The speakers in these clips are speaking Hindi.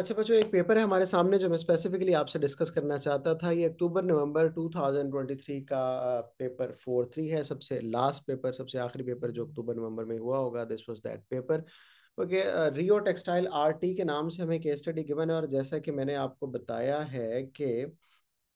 अच्छा बच्चों एक पेपर है हमारे सामने जो मैं स्पेसिफिकली आपसे डिस्कस करना चाहता था ये अक्टूबर नवंबर 2023 का पेपर फोर थ्री है सबसे लास्ट पेपर सबसे आखिरी पेपर जो अक्टूबर नवंबर में हुआ होगा this was that paper okay Rio textile RT के नाम से हमें केस स्टडी गिवन है और जैसा कि मैंने आपको बताया है कि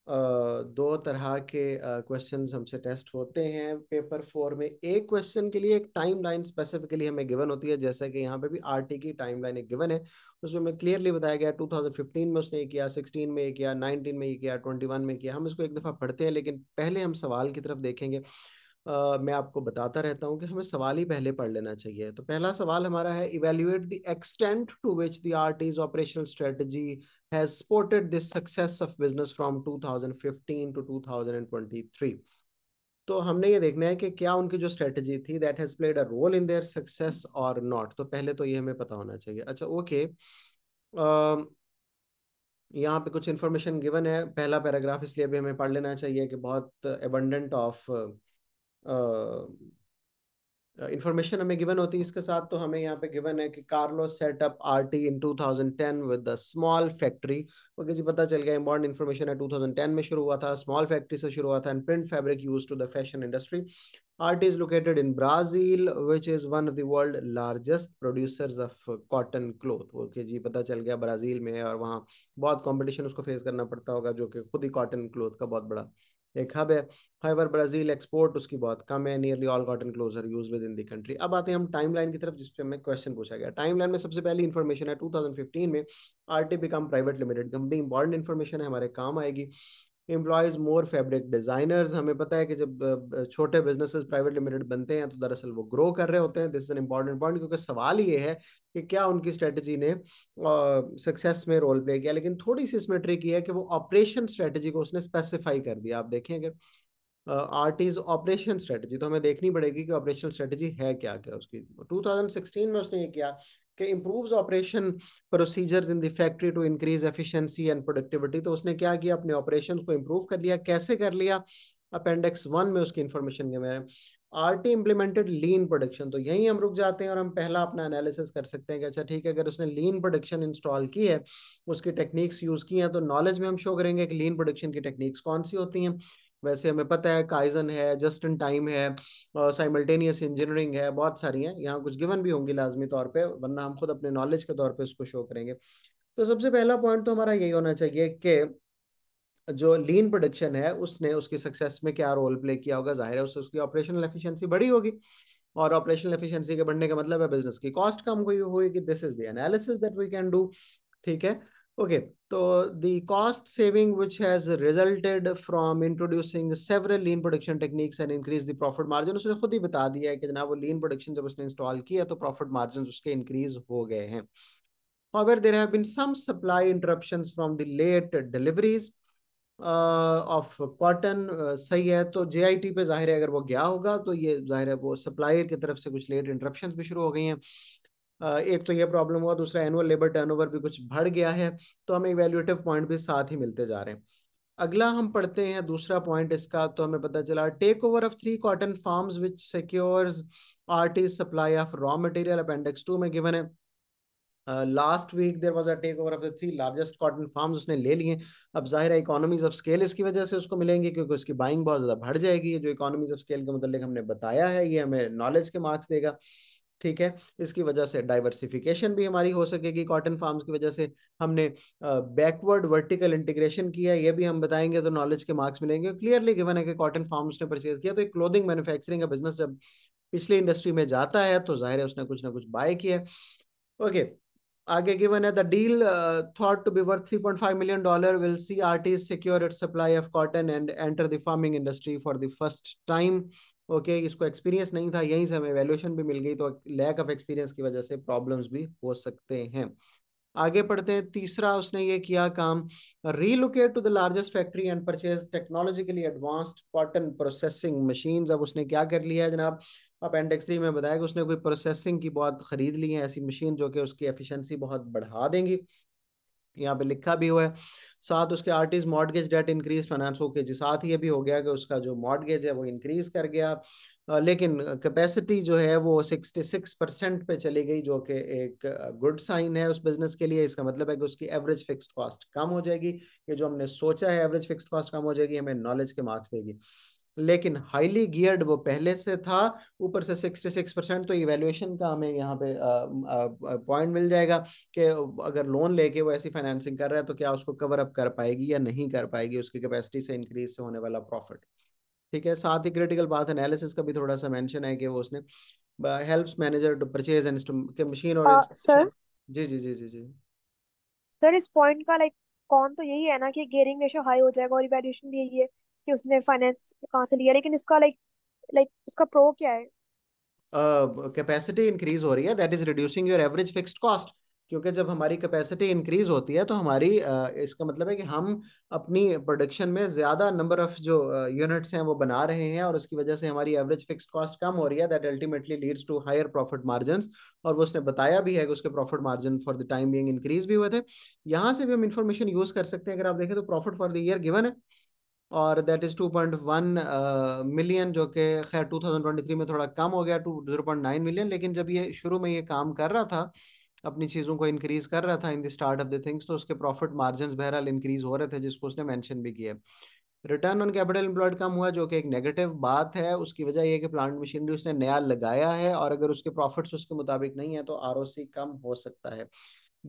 दो तरह के क्वेश्चन हमसे टेस्ट होते हैं पेपर फोर में एक क्वेश्चन के लिए एक टाइम लाइन स्पेसिफिकली हमें गिवन होती है जैसे कि यहाँ पे भी आर टी की टाइम लाइन एक गिवन है उसमें हमें क्लियरली बताया गया 2015 में उसने ये किया 16 में ये किया 19 में ये किया 21 में किया हम इसको एक दफ़ा पढ़ते हैं लेकिन पहले हम सवाल की तरफ देखेंगे Uh, मैं आपको बताता रहता हूँ कि हमें सवाल ही पहले पढ़ लेना चाहिए तो पहला सवाल हमारा है evaluate the extent to which the RT's operational strategy has supported this success of business from 2015 to 2023 तो हमने ये देखना है कि क्या उनकी जो स्ट्रेटजी थी that has played a role in their success और नॉट तो पहले तो ये हमें पता होना चाहिए अच्छा ओके okay. uh, यहाँ पे कुछ इन्फॉर्मेशन गिवन है पहला पैराग्राफ इसलिए भी हमें पढ़ लेना चाहिए कि बहुत एबंडेंट ऑफ इंफॉर्मेशन हमें गिवन होती है इसके साथ तो हमें यहाँ पे गिवन है कि Carlo setup RT in 2010 with the small factory okay जी पता चल गया इंपॉर्टेंट इन्फॉर्मेशन है 2010 में शुरू हुआ था स्मॉल फैक्ट्री से शुरू हुआ था and print fabric use to the fashion industry RT is located in Brazil which is one of the world largest producers of cotton cloth okay जी पता चल गया ब्राजील में और वहाँ बहुत कॉम्पिटिशन उसको फेस करना पड़ता होगा जो कि खुद ही कॉटन क्लोथ का बहुत बड़ा एक हब है हाइवर ब्राजील एक्सपोर्ट उसकी बहुत कम है nearly all cotton closure use within the country अब आते हैं हम टाइमलाइन की तरफ जिसपे हमें क्वेश्चन पूछा गया टाइमलाइन में सबसे पहली इन्फॉर्मेशन है 2015 में RT become private limited company important information है हमारे काम आएगी एम्प्लॉयज मोर फैब्रिक डिजाइनर्स हमें पता है कि जब छोटे बिजनेसेस प्राइवेट लिमिटेड बनते हैं तो दरअसल वो ग्रो कर रहे होते हैं this is an important point क्योंकि सवाल ये है कि क्या उनकी स्ट्रेटजी ने सक्सेस में रोल प्ले किया लेकिन थोड़ी सी इसमें ट्रिक ये है कि वो ऑपरेशन स्ट्रेटजी को उसने स्पेसिफाई कर दिया आप देखें अगर आर्ट इज ऑपरेशन स्ट्रेटजी तो हमें देखनी पड़ेगी कि ऑपरेशन स्ट्रेटजी है क्या क्या उसकी टू में उसने ये किया कि improve operation procedures in the factory to increase efficiency and productivity तो उसने क्या किया अपने ऑपरेशन को इम्प्रूव कर लिया कैसे कर लिया अपेंडिक्स वन में उसकी इन्फॉर्मेशन के बारे में R T implemented lean production तो यहीं हम रुक जाते हैं और हम पहला अपना एनालिसिस कर सकते हैं कि अच्छा ठीक है अगर उसने लीन प्रोडक्शन इंस्टॉल की है उसकी टेक्निक्स यूज़ की हैं तो नॉलेज में हम शो करेंगे कि लीन प्रोडक्शन की टेक्निक्स कौन सी होती हैं वैसे हमें पता है काइजन है जस्ट इन टाइम है और साइमल्टेनियस इंजीनियरिंग है बहुत सारी हैं यहाँ कुछ गिवन भी होंगी लाजमी तौर पे वरना हम खुद अपने नॉलेज के तौर पे उसको शो करेंगे तो सबसे पहला पॉइंट तो हमारा यही होना चाहिए कि जो लीन प्रोडक्शन है उसने उसकी सक्सेस में क्या रोल प्ले किया होगा जाहिर है उससे उसकी ऑपरेशनल एफिशिएंसी बढ़ी होगी और ऑपरेशनल एफिशिएंसी के बढ़ने का मतलब है बिजनेस की कॉस्ट कम हुई होगी this is the analysis that we can do ठीक है Okay, so the cost saving which has resulted from introducing several lean production techniques and increase the profit margin usne khud hi bata diya hai ki जनाब wo lean production jab usne install kiya to profit margins uske increase ho gaye hain However, there have been some supply interruptions from the late deliveries uh, of cotton. Uh, सही है तो JIT पे जाहिर है अगर वो गया होगा तो ये जाहिर है वो supplier की तरफ से कुछ late interruptions भी शुरू हो गई हैं एक तो ये प्रॉब्लम हुआ दूसरा एनुअल लेबर टर्नओवर भी कुछ बढ़ गया है तो हमें इवेल्यूटिव पॉइंट भी साथ ही मिलते जा रहे हैं अगला हम पढ़ते हैं दूसरा पॉइंट इसका तो हमें पता चला take over of three cotton farms which secures RT supply of raw material appendix two में गिवन है last week there was a take over of the three largest cotton farm उसने ले लिए अब जाहिर है इकोनॉमीज ऑफ स्केल इसकी वजह से उसको मिलेंगे क्योंकि उसकी बाइंग बहुत ज़्यादा बढ़ जाएगी जो इकोनॉमीज ऑफ स्केल के मुतल हमने बताया है ये हमें नॉलेज के मार्क्स देगा ठीक है इसकी वजह से डाइवर्सिफिकेशन भी हमारी हो सकेगी कॉटन फार्म्स की वजह से हमने बैकवर्ड वर्टिकल इंटीग्रेशन किया ये भी हम बताएंगे तो नॉलेज के मार्क्स मिलेंगे क्लियरली गिवन है कि कॉटन फार्म्स ने परचेज किया तो एक क्लोथिंग मैन्युफैक्चरिंग का बिजनेस जब पिछली इंडस्ट्री में जाता है तो जाहिर है उसने कुछ ना कुछ बाय किया ओके आगे गिवन है the deal thought to be worth 3.5 million dollar will see RT secure its supply of cotton and enter the farming industry for the first time okay okay, इसको एक्सपीरियंस नहीं था यहीं से हमें वैल्यूएशन भी मिल गई तो लैक ऑफ एक्सपीरियंस की वजह से प्रॉब्लम्स भी हो सकते हैं आगे पढ़ते हैं तीसरा उसने ये किया काम relocate to the largest factory and purchase technologically advanced cotton processing machine अब उसने क्या कर लिया है जनाब अपेंडिक्स थ्री में बताया कि उसने कोई प्रोसेसिंग की बहुत खरीद ली है ऐसी मशीन जो कि उसकी एफिशिएंसी बहुत बढ़ा देंगी यहाँ पे लिखा भी हुआ है साथ उसके RT's mortgage debt increase finance होके जी साथ ही ये भी हो गया कि उसका जो मॉडगेज है वो इंक्रीज कर गया लेकिन कैपेसिटी जो है वो सिक्सटी सिक्स परसेंट पे चली गई जो कि एक गुड साइन है उस बिजनेस के लिए इसका मतलब है कि उसकी एवरेज फिक्स्ड कॉस्ट कम हो जाएगी ये जो हमने सोचा है एवरेज फिक्स्ड कॉस्ट कम हो जाएगी हमें नॉलेज के मार्क्स देगी लेकिन हाईली गियर्ड वो पहले से था ऊपर से सिक्सटी सिक्स परसेंट तो इवेल्युएशन का हमें यहाँ पे पॉइंट मिल जाएगा कि अगर लोन लेके वो ऐसी फाइनेंसिंग कर रहा है तो क्या उसको कवर अप कर पाएगी या नहीं कर पाएगी उसकी कैपेसिटी से इंक्रीज से होने वाला प्रॉफिट ठीक है साथ ही क्रिटिकल बात एनालिसिस का भी थोड़ा सा मेंशन है कि वो उसने helps manager to purchase and के मशीन और सर जी जी जी जी जी सर इस पॉइंट का लाइक कौन तो यही है ना कि गेयरिंग रेशियो हाई हो जाएगा और इवैल्यूएशन भी यही है कि उसने फाइनेंस कहाँ से लिया लेकिन इसका लाइक लाइक उसका प्रो क्या है कैपेसिटी uh, इंक्रीज हो रही है that is reducing your average fixed cost क्योंकि जब हमारी कैपेसिटी इंक्रीज होती है तो हमारी uh, इसका मतलब है कि हम अपनी प्रोडक्शन में ज़्यादा नंबर ऑफ जो यूनिट्स uh, हैं वो बना रहे हैं और उसकी वजह से हमारी एवरेज फिक्स्ड कॉस्ट कम हो रही है that ultimately leads to higher profit margin और वो उसने बताया भी है कि उसके profit margin for the time being increase भी हुए थे यहाँ से भी हम इन्फॉर्मेशन यूज़ कर सकते हैं अगर आप देखें तो profit for the year given है और दैट इज़ 2.1 मिलियन जो कि खैर 2023 में थोड़ा कम हो गया टू नाइन मिलियन लेकिन जब ये शुरू में ये काम कर रहा था अपनी चीज़ों को इंक्रीज़ कर रहा था in the start of the things तो उसके प्रॉफिट मार्जिन बहरहाल इंक्रीज़ हो रहे थे जिसको उसने मैंशन भी किया रिटर्न ऑन कैपिटल एम्प्लॉयड कम हुआ जो कि एक नेगेटिव बात है उसकी वजह यह कि प्लांट मशीनरी उसने नया लगाया है और अगर उसके प्रॉफिट्स उसके मुताबिक नहीं है तो आर कम हो सकता है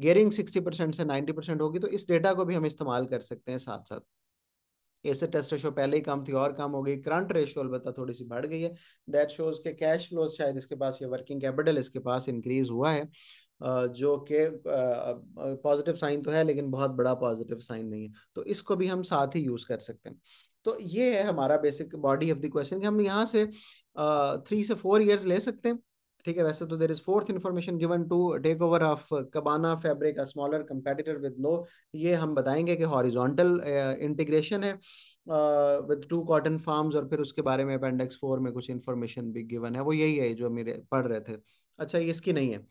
गेयरिंग सिक्सटी परसेंट से नाइन्टी परसेंट होगी तो इस डेटा को भी हम इस्तेमाल कर सकते हैं साथ साथ एसेट टेस्ट रेशो पहले ही कम थी और कम हो गई करंट रेशो अलबत्ता थोड़ी सी बढ़ गई है दैट शोज के कैश फ्लो शायद इसके पास या वर्किंग कैपिटल इसके पास इंक्रीज हुआ है जो कि पॉजिटिव साइन तो है लेकिन बहुत बड़ा पॉजिटिव साइन नहीं है तो इसको भी हम साथ ही यूज़ कर सकते हैं तो ये है हमारा basic body of the question कि हम यहाँ से थ्री से फोर इयर्स ले सकते हैं ठीक है वैसे तो there is fourth information given to take over of Cabana fabric smaller competitor with no ये हम बताएंगे कि हॉरिजॉन्टल इंटीग्रेशन है विद टू कॉटन फार्म्स और फिर उसके बारे में अपेंडिक्स फोर में कुछ इन्फॉर्मेशन भी गिवन है वो यही है जो मेरे पढ़ रहे थे अच्छा ये इसकी नहीं है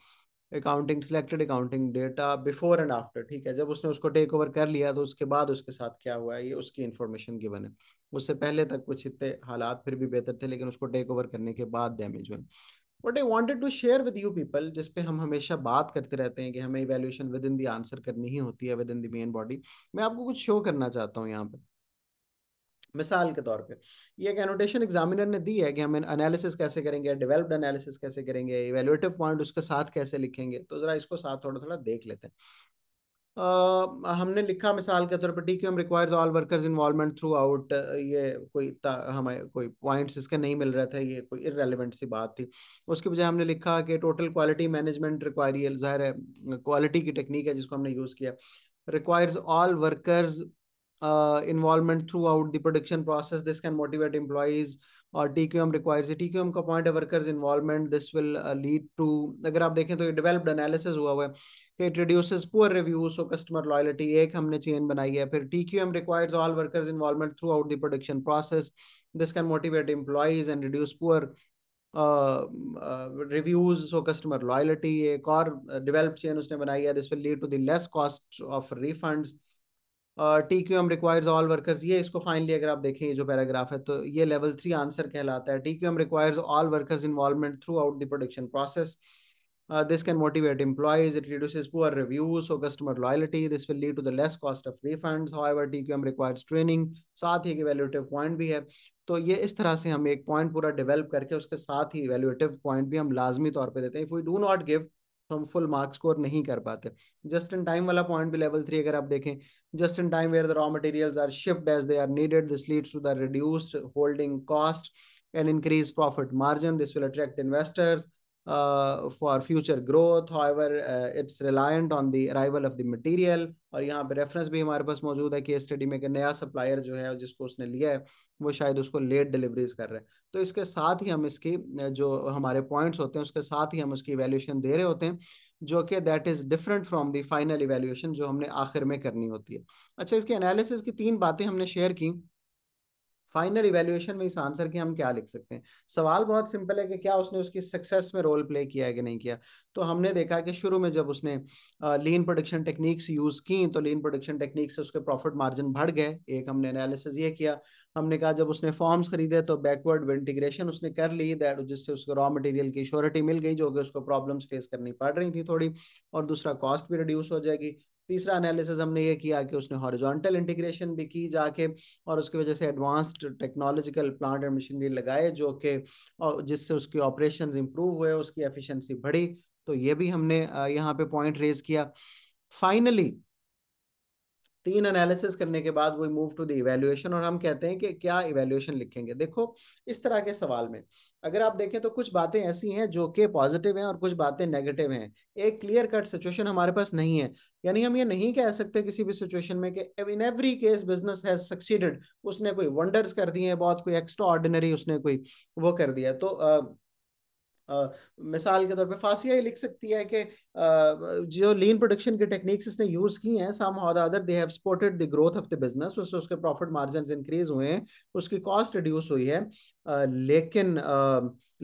accounting selected accounting data before and after ठीक है जब उसने उसको टेक ओवर कर लिया तो उसके बाद उसके साथ क्या हुआ है ये उसकी इन्फॉर्मेशन गिवन है उससे पहले तक कुछ इतने हालात फिर भी बेहतर थे लेकिन उसको टेक ओवर करने के बाद डैमेज हुए what I wanted to share with you people जिसपे हम हमेशा बात करते रहते हैं कि हमें evaluation within the answer करनी ही होती है within the main body मैं आपको कुछ शो करना चाहता हूँ यहाँ पे मिसाल के तौर पे ये एक एनोटेशन एग्जामिनर ने दी है कि हम एनालिसिस कैसे करेंगे डेवलप्ड एनालिसिस कैसे करेंगे इवेल्यूटिव पॉइंट उसके साथ कैसे लिखेंगे तो ज़रा इसको साथ थोड़ा थोड़ा देख लेते हैं हमने लिखा मिसाल के तौर पर T Q M requires all workers involvement throughout ये कोई हमें कोई पॉइंट्स इसके नहीं मिल रहे थे ये कोई इरेलीवेंट सी बात थी उसके बजाय हमने लिखा कि टोटल क्वालिटी मैनेजमेंट रिक्वायर जाहिर है क्वालिटी की टेक्निक है जिसको हमने यूज़ किया requires all workers involvement throughout the production process this can motivate employees और T Q M requires T Q M का पॉइंट है workers involvement this will lead to अगर आप देखें तो ये डेवलप्ड एनालिसिस हुआ हुआ है it reduces poor reviews so customer loyalty एक हमने चेन बनाई है फिर T Q M requires all workers involvement throughout the production process this can motivate employees and reduce poor reviews so customer loyalty एक और डेवलप uh, चेन उसने बनाई है this will lead to the less cost of refunds T Q M requires all workers ये इसको फाइनली अगर आप देखें ये जो पैराग्राफ है तो ये लेवल थ्री आंसर कहलाता है T Q M requires all workers involvement throughout the production process this can motivate motivate it It poor reviews reviews, customer customer this will lead to the less cost of refund T Q M requires training साथ ही एक evaluative point भी है तो ये इस तरह से हम एक पॉइंट पूरा डेवलप करके उसके साथ ही वैल्यूटिव पॉइंट भी हम लाजमी तौर पर देते हैं if we do not give हम फुल मार्क्स स्कोर नहीं कर पाते जस्ट इन टाइम वाला पॉइंट भी लेवल थ्री अगर आप देखें just in time where the raw materials are shipped as they are needed. This leads to the reduced holding cost and increased profit margin. This will attract investors uh, for future growth. However, uh, it's reliant on the arrival of the material. और यहाँ पे reference भी हमारे पास मौजूद है कि study में कि नया supplier जो है जिसको उसने लिया है वो शायद उसको late deliveries कर रहे हैं तो इसके साथ ही हम इसकी जो हमारे points होते हैं उसके साथ ही हम उसकी evaluation दे रहे होते हैं जो कि that is different from the final evaluation जो हमने आखिर में करनी होती है अच्छा इसके एनालिसिस की तीन बातें हमने शेयर की फाइनल इवेल्यूएशन में इस आंसर के हम क्या लिख सकते हैं सवाल बहुत सिंपल है कि क्या उसने उसकी सक्सेस में रोल प्ले किया है कि नहीं किया तो हमने देखा कि शुरू में जब उसने लीन प्रोडक्शन टेक्निक्स यूज़ की तो लीन प्रोडक्शन टेक्निक से उसके प्रॉफिट मार्जिन बढ़ गए एक हमने एनालिसिस ये किया हमने कहा जब उसने फॉर्म्स खरीदे तो बैकवर्ड इंटीग्रेशन उसने कर ली दैट जिससे उसको रॉ मटेरियल की श्योरिटी मिल गई जो कि उसको प्रॉब्लम्स फेस करनी पड़ रही थी थोड़ी और दूसरा कॉस्ट भी रिड्यूस हो जाएगी तीसरा एनालिसिस हमने ये किया कि उसने हॉरिजॉन्टल इंटीग्रेशन भी की जाके और उसकी वजह से advanced technological plant and machinery लगाए जो कि और जिससे उसकी ऑपरेशन इम्प्रूव हुए उसकी एफिशिएंसी बढ़ी तो ये भी हमने यहाँ पे पॉइंट रेज किया फाइनली तीन एनालिसिस करने के बाद we move to the evaluation और हम कहते हैं कि क्या इवेल्युएशन लिखेंगे देखो इस तरह के सवाल में अगर आप देखें तो कुछ बातें ऐसी हैं जो कि पॉजिटिव हैं और कुछ बातें नेगेटिव हैं एक क्लियर कट सिचुएशन हमारे पास नहीं है यानी हम ये नहीं कह सकते किसी भी सिचुएशन में कि in every case business has succeeded उसने कोई वंडर्स कर दिए हैं बहुत कोई एक्स्ट्रा ऑर्डिनरी उसने कोई वो कर दिया तो मिसाल के तौर पे फासिया ये लिख सकती है कि जो लीन प्रोडक्शन के टेक्निक्स इसने यूज़ की हैं somehow the other they have supported the growth of the business उससे उसके प्रॉफिट मार्जिन इंक्रीज हुए हैं उसकी कॉस्ट रिड्यूस हुई है लेकिन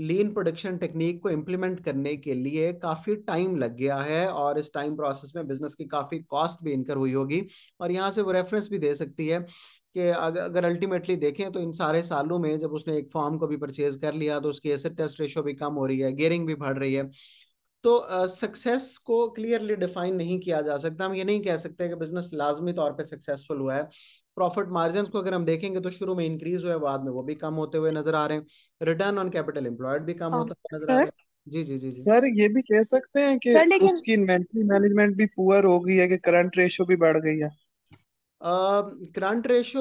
लीन प्रोडक्शन टेक्निक को इम्प्लीमेंट करने के लिए काफ़ी टाइम लग गया है और इस टाइम प्रोसेस में बिजनेस की काफ़ी कॉस्ट भी इनकर हुई होगी और यहाँ से वो रेफरेंस भी दे सकती है कि अगर अल्टीमेटली देखें तो इन सारे सालों में जब उसने एक फॉर्म को भी परचेज कर लिया तो उसकी एसेट टेस्ट रेशो भी कम हो रही है गेयरिंग भी बढ़ रही है तो सक्सेस uh, को क्लियरली डिफाइन नहीं किया जा सकता हम ये नहीं कह सकते कि बिजनेस लाजमी तौर पे सक्सेसफुल हुआ है प्रॉफिट मार्जिन को अगर हम देखेंगे तो शुरू में इंक्रीज हुआ है बाद में वो भी कम होते हुए नजर आ रहे हैं रिटर्न ऑन कैपिटल एम्प्लॉयड भी कम हाँ, होता हुआ नजर आ रहा है जी जी जी सर ये भी कह सकते हैं कि उसकी इन्वेंटरी मैनेजमेंट भी पुअर हो गई है कि करंट रेशियो भी बढ़ गई है करंट रेशो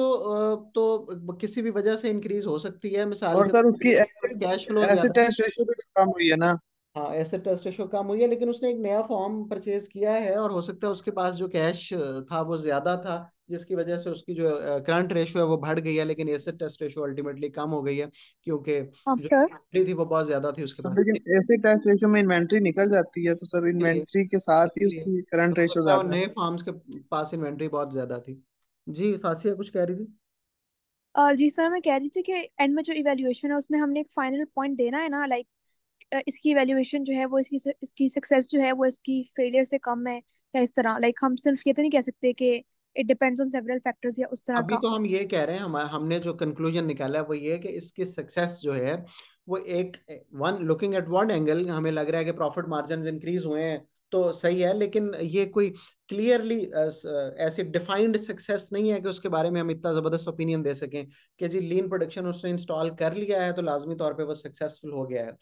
तो किसी भी वजह से इंक्रीज हो सकती है मिसाल और सर उसकी cash flow acid test ratio भी कम हुई है ना हाँ एसेट टेस्ट रेशो कम हुई है लेकिन उसने एक नया फॉर्म परचेज किया है और हो सकता है उसके पास जो कैश था वो ज्यादा था जिसकी वजह से उसकी जो करंट रेशो है वो बढ़ गई है लेकिन एसेट टेस्ट रेशो अल्टीमेटली कम हो गई है क्योंकि इन्वेंट्री हाँ, थी वो बहुत ज्यादा थी उसके पास लेकिन एसेट टेस्ट रेशो में इन्वेंट्री निकल जाती है तो सर इन्वेंट्री के साथ ही उसकी करंट रेशो ज्यादा नए फार्म्स के पास इन्वेंट्री बहुत ज्यादा थी जी फासिया कुछ कह रही थी अ, जी सर मैं कह रही थी कि एंड में जो इवेल्यूएशन है उसमें हमने एक फाइनल पॉइंट देना है ना लाइक इसकी इवेल्यूएशन जो है वो इसकी इसकी सक्सेस जो है वो इसकी फेलियर से कम है या इस तरह लाइक हम सिर्फ ये तो नहीं कह सकते कि it depends on several factors या उस तरह अभी का तो हम ये कह रहे हैं हम हमने जो कंक्लूजन निकाला है वो ये है कि इसकी सक्सेस जो है वो एक one looking at one angle हमें लग रहा है कि प्रॉफिट मार्जिन इंक्रीज हुए हैं तो सही है लेकिन ये कोई क्लियरली ऐसे डिफाइंड सक्सेस नहीं है कि उसके बारे में हम इतना ज़बरदस्त ओपिनियन दे सकें कि जी लीन प्रोडक्शन उसने इंस्टॉल कर लिया है तो लाजमी तौर पर वो सक्सेसफुल हो गया है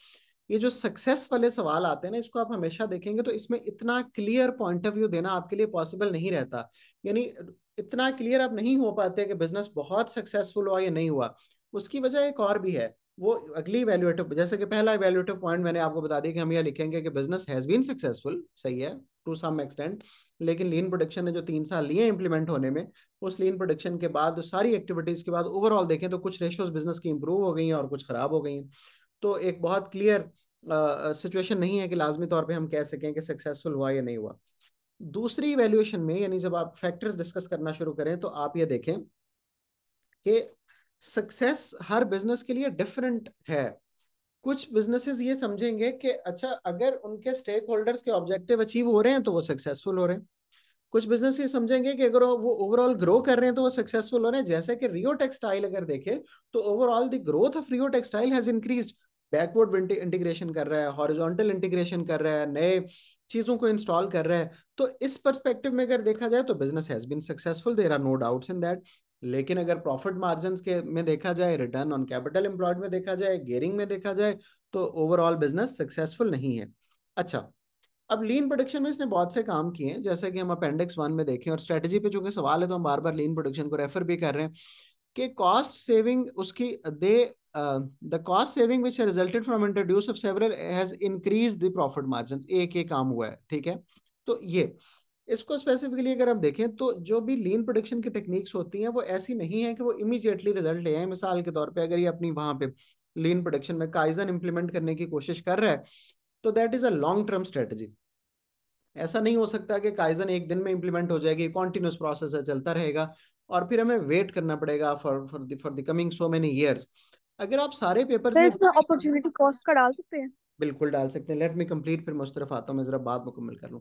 ये जो सक्सेस वाले सवाल आते हैं ना इसको आप हमेशा देखेंगे तो इसमें इतना क्लियर पॉइंट ऑफ व्यू देना आपके लिए पॉसिबल नहीं रहता यानी इतना क्लियर आप नहीं हो पाते कि बिजनेस बहुत सक्सेसफुल हुआ या नहीं हुआ उसकी वजह एक और भी है वो अगली वैल्यूएटिव जैसे कि पहला वैल्यूएटिव पॉइंट मैंने आपको बता दिया कि हम यह लिखेंगे कि बिजनेस हैज बीन सक्सेसफुल सही है टू सम एक्सटेंट लेकिन लीन प्रोडक्शन ने जो तीन साल लिए इंप्लीमेंट होने में उस लीन प्रोडक्शन के बाद सारी एक्टिविटीज के बाद ओवरऑल देखें तो कुछ रेशोज बिजनेस की इंप्रूव हो गई हैं और कुछ खराब हो गई हैं तो एक बहुत क्लियर सिचुएशन नहीं है कि लाजमी तौर पर हम कह सकें कि सक्सेसफुल हुआ या नहीं हुआ दूसरी वैल्यूएशन में यानी जब आप फैक्टर्स डिस्कस करना शुरू करें तो आप ये देखें कि सक्सेस हर बिजनेस के लिए डिफरेंट है कुछ बिजनेसेस ये समझेंगे कि अच्छा अगर उनके स्टेक होल्डर्स के ऑब्जेक्टिव अचीव हो रहे हैं तो वो सक्सेसफुल हो रहे हैं कुछ बिजनेस ये समझेंगे कि अगर वो ओवरऑल ग्रो कर रहे हैं तो वो सक्सेसफुल हो रहे हैं जैसे कि रियो टेक्सटाइल अगर देखे तो overall the growth of Rio textile has increase backward integration कर रहा है हॉरिजॉन्टल इंटीग्रेशन कर रहा है नए चीजों को इंस्टॉल कर रहा है तो इस परस्पेक्टिव में अगर देखा जाए तो business has been successful there are no doubts in that लेकिन अगर प्रॉफिट मार्जिन के में देखा जाए रिटर्न ऑन कैपिटल एम्प्लॉयड में देखा जाए गेयरिंग में देखा जाए तो ओवरऑल बिजनेस सक्सेसफुल नहीं है अच्छा अब लीन प्रोडक्शन में इसने बहुत से काम किए हैं जैसे कि हम अपेंडिक्स वन में देखें और स्ट्रेटेजी पे चूंकि सवाल है तो हम बार बार लीन प्रोडक्शन को रेफर भी कर रहे हैं कि कॉस्ट सेविंग उसकी they the cost saving which resulted from introduce of several has increase the profit margin एक एक काम हुआ है ठीक है तो ये इसको स्पेसिफिकली अगर आप देखें तो जो भी लीन प्रोडक्शन की टेक्निक्स होती हैं वो ऐसी नहीं है कि वो इमीजिएटली रिजल्ट ले आए मिसाल के तौर पे अगर ये अपनी वहाँ पे लीन प्रोडक्शन में काइजन इंप्लीमेंट करने की कोशिश कर रहा है तो that is a long term strategy ऐसा नहीं हो सकता कि काइजन एक दिन में इंप्लीमेंट हो जाएगी कॉन्टिन्यूस प्रोसेस है चलता रहेगा और फिर हमें वेट करना पड़ेगा for for for the coming so many years अगर आप सारे पेपर्स तो में अपॉर्चुनिटी कॉस्ट का डाल सकते हैं बिल्कुल डाल सकते हैं लेट मी कंप्लीट फिर मैं आता हूँ मैं ज़रा बात मुकम्मल कर लूँ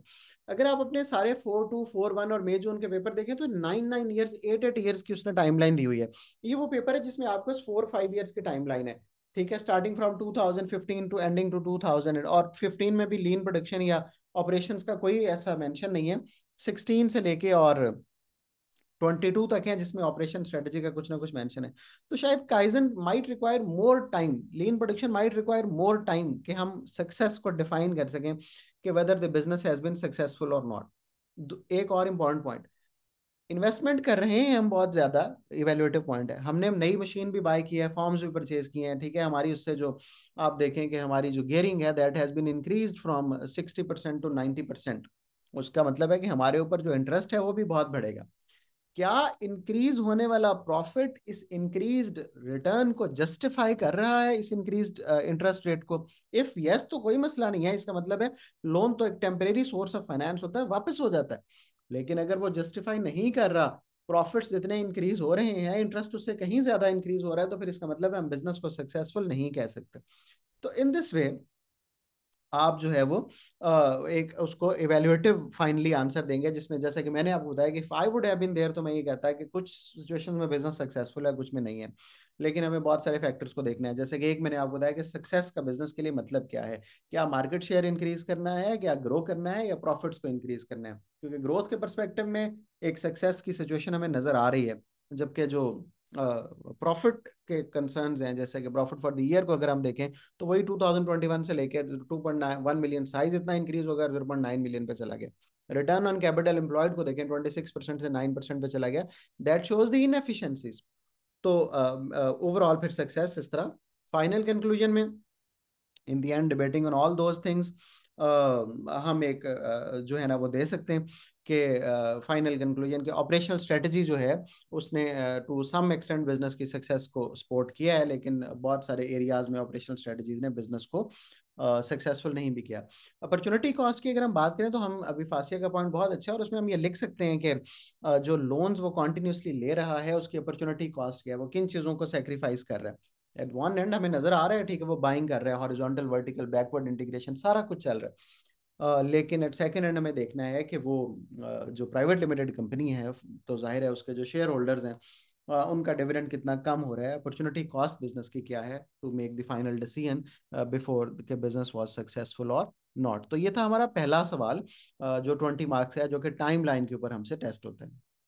अगर आप अपने सारे फोर टू फोर वन और मे जून के पेपर देखें तो nine nine years eight eight years की उसने टाइम लाइन दी हुई है ये वो पेपर है जिसमें आपके पास फोर फाइव ईयर्स की टाइम लाइन है ठीक है starting from fifteen to ending to two thousand और फिफ्टीन में भी लीन प्रोडक्शन या ऑपरेशन का कोई ऐसा मैंशन नहीं है सिक्सटीन से लेके और ट्वेंटी टू तक हैं जिसमें ऑपरेशन स्ट्रेटेजी का कुछ ना कुछ मेंशन है तो शायद kaizen might require more time lean production might require more time कि हम सक्सेस को डिफाइन कर सकें कि whether the business has been successful और नॉट एक और इम्पॉर्टेंट पॉइंट इन्वेस्टमेंट कर रहे हैं हम बहुत ज़्यादा इवेल्यूटिव पॉइंट है हमने नई मशीन भी बाय की है फॉर्म्स भी परचेज किए हैं ठीक है हमारी उससे जो आप देखें कि हमारी जो गेयरिंग है that has been increase from sixty percent to ninety percent उसका मतलब है कि हमारे ऊपर जो इंटरेस्ट है वो भी बहुत बढ़ेगा क्या इंक्रीज होने वाला प्रॉफिट इस इंक्रीज रिटर्न को जस्टिफाई कर रहा है इस इंक्रीज इंटरेस्ट रेट को इफ यस yes, तो कोई मसला नहीं है इसका मतलब है लोन तो एक टेम्परेरी सोर्स ऑफ फाइनेंस होता है वापस हो जाता है लेकिन अगर वो जस्टिफाई नहीं कर रहा प्रॉफिट्स जितने इंक्रीज हो रहे हैं इंटरेस्ट उससे कहीं ज्यादा इंक्रीज हो रहा है तो फिर इसका मतलब हम बिजनेस को सक्सेसफुल नहीं कह सकते तो इन दिस वे आप जो है वो एक उसको इवेल्युएटिव फाइनली आंसर देंगे जिसमें जैसे कि मैंने आपको बताया कि I would have been there तो मैं ये कहता है कि कुछ सिचुएशन में बिजनेस सक्सेसफुल है कुछ में नहीं है लेकिन हमें बहुत सारे फैक्टर्स को देखना है जैसे कि एक मैंने आपको बताया कि सक्सेस का बिजनेस के लिए मतलब क्या है क्या मार्केट शेयर इंक्रीज करना है क्या ग्रो करना है या प्रॉफिट्स को इंक्रीज करना है क्योंकि ग्रोथ के परस्पेक्टिव में एक सक्सेस की सिचुएशन हमें नजर आ रही है जबकि जो प्रॉफिट के कंसर्न हैं जैसे कि प्रॉफिट फॉर द ईयर को अगर हम देखें तो वही 2021 से लेकर 2.9 मिलियन साइज इतना इंक्रीज हो गया जीरो पॉइंट नाइन मिलियन पे चला गया रिटर्न ऑन कैपिटल एम्प्लॉयड को देखें 26 परसेंट से 9 परसेंट पे चला गया that shows the inefficiencies तो ओवरऑल uh, uh, फिर सक्सेस इस तरह फाइनल कंक्लूजन में in the end debating on all those things हम एक uh, जो है ना वो दे सकते हैं के फाइनल कंक्लूजन के ऑपरेशनल स्ट्रेटजी जो है उसने टू सम एक्सटेंट बिजनेस की सक्सेस को सपोर्ट किया है लेकिन बहुत सारे एरियाज में ऑपरेशनल स्ट्रेटजीज ने बिजनेस को सक्सेसफुल uh, नहीं भी किया अपॉर्चुनिटी कॉस्ट की अगर हम बात करें तो हम अभी फासिया का पॉइंट बहुत अच्छा है और उसमें हम ये लिख सकते हैं कि uh, जो लोन्स वो कॉन्टिन्यूसली ले रहा है उसकी अपॉर्चुनिटी कॉस्ट क्या है वो किन चीज़ों को सेक्रीफाइस कर रहा है एट वन एंड हमें नजर आ रहा है ठीक है वो बाइंग कर रहा है हॉरिजॉन्टल वर्टिकल बैकवर्ड इंटीग्रेशन सारा कुछ चल रहा है लेकिन एट सेकेंड एंड हमें देखना है कि वो जो प्राइवेट लिमिटेड कंपनी है तो जाहिर है उसके जो शेयर होल्डर्स हैं उनका डिविडेंड कितना कम हो रहा है अपॉर्चुनिटी कॉस्ट बिजनेस की क्या है to make the final decision before के बिजनेस वाज सक्सेसफुल और नॉट तो ये था हमारा पहला सवाल जो ट्वेंटी मार्क्स है जो कि टाइम लाइन के ऊपर हमसे टेस्ट होता है